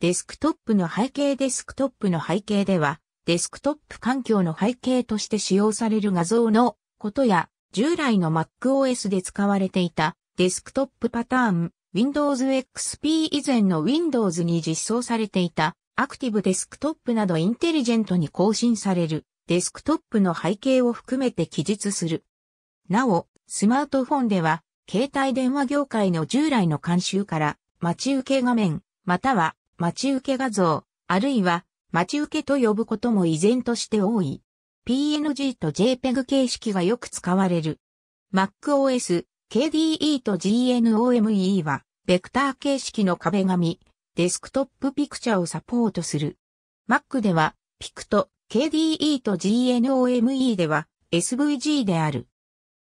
デスクトップの背景デスクトップの背景では、デスクトップ環境の背景として使用される画像のことや、従来の MacOS で使われていたデスクトップパターン、Windows XP 以前の Windows に実装されていたアクティブデスクトップなどインテリジェントに更新されるデスクトップの背景を含めて記述する。なお、スマートフォンでは携帯電話業界の従来の慣習から待ち受け画面、または待ち受け画像、あるいは待ち受けと呼ぶことも依然として多い。PNG と JPEG 形式がよく使われる。MacOS、KDE と GNOME は、ベクター形式の壁紙、デスクトップピクチャーをサポートする。Mac では、ピクト、KDE と GNOME では SVG である。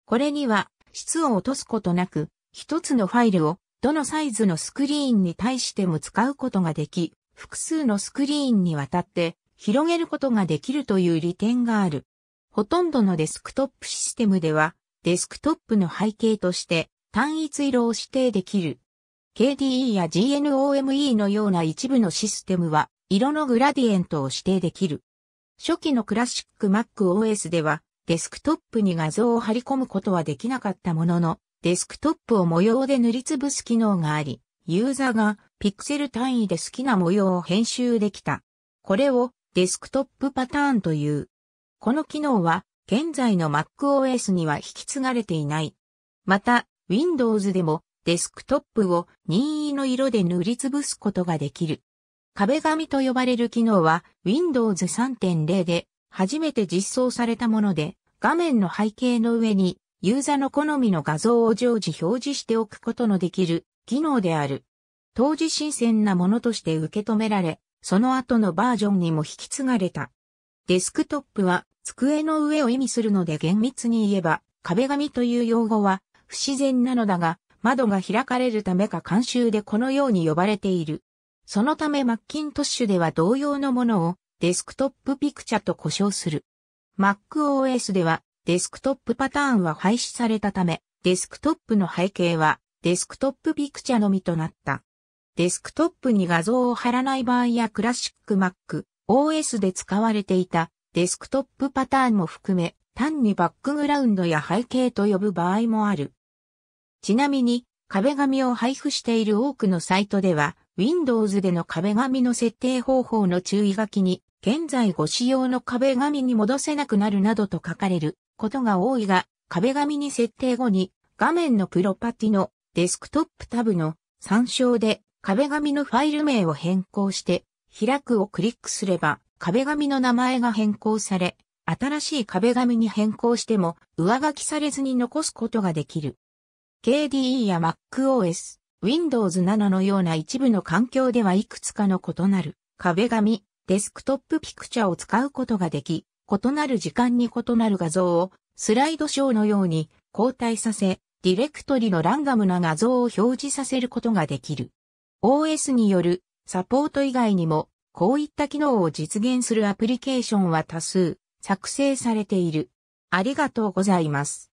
これには質を落とすことなく、一つのファイルをどのサイズのスクリーンに対しても使うことができ、複数のスクリーンにわたって広げることができるという利点がある。ほとんどのデスクトップシステムでは、デスクトップの背景として単一色を指定できる。KDE や GNOME のような一部のシステムは、色のグラディエントを指定できる。初期のクラシック MacOS では、デスクトップに画像を貼り込むことはできなかったものの、デスクトップを模様で塗りつぶす機能があり、ユーザーがピクセル単位で好きな模様を編集できた。これをデスクトップパターンという。この機能は現在の MacOS には引き継がれていない。また、Windows でもデスクトップを任意の色で塗りつぶすことができる。壁紙と呼ばれる機能は Windows 3.0で初めて実装されたもので、画面の背景の上にユーザの好みの画像を常時表示しておくことのできる機能である。当時新鮮なものとして受け止められ、その後のバージョンにも引き継がれた。デスクトップは机の上を意味するので厳密に言えば壁紙という用語は不自然なのだが窓が開かれるためか慣習でこのように呼ばれている。そのためマッキントッシュでは同様のものをデスクトップピクチャと呼称する。MacOS ではデスクトップパターンは廃止されたため、デスクトップの背景はデスクトップピクチャのみとなった。デスクトップに画像を貼らない場合やクラシック Mac、OS で使われていたデスクトップパターンも含め、単にバックグラウンドや背景と呼ぶ場合もある。ちなみに、壁紙を配布している多くのサイトでは、Windows での壁紙の設定方法の注意書きに、現在ご使用の壁紙に戻せなくなるなどと書かれることが多いが、壁紙に設定後に画面のプロパティのデスクトップタブの参照で壁紙のファイル名を変更して開くをクリックすれば壁紙の名前が変更され、新しい壁紙に変更しても上書きされずに残すことができる。KDE や MacOS、Windows 7のような一部の環境ではいくつかの異なる壁紙、デスクトップピクチャを使うことができ、異なる時間に異なる画像をスライドショーのように交代させ、ディレクトリのランダムな画像を表示させることができる。OS によるサポート以外にも、こういった機能を実現するアプリケーションは多数作成されている。ありがとうございます。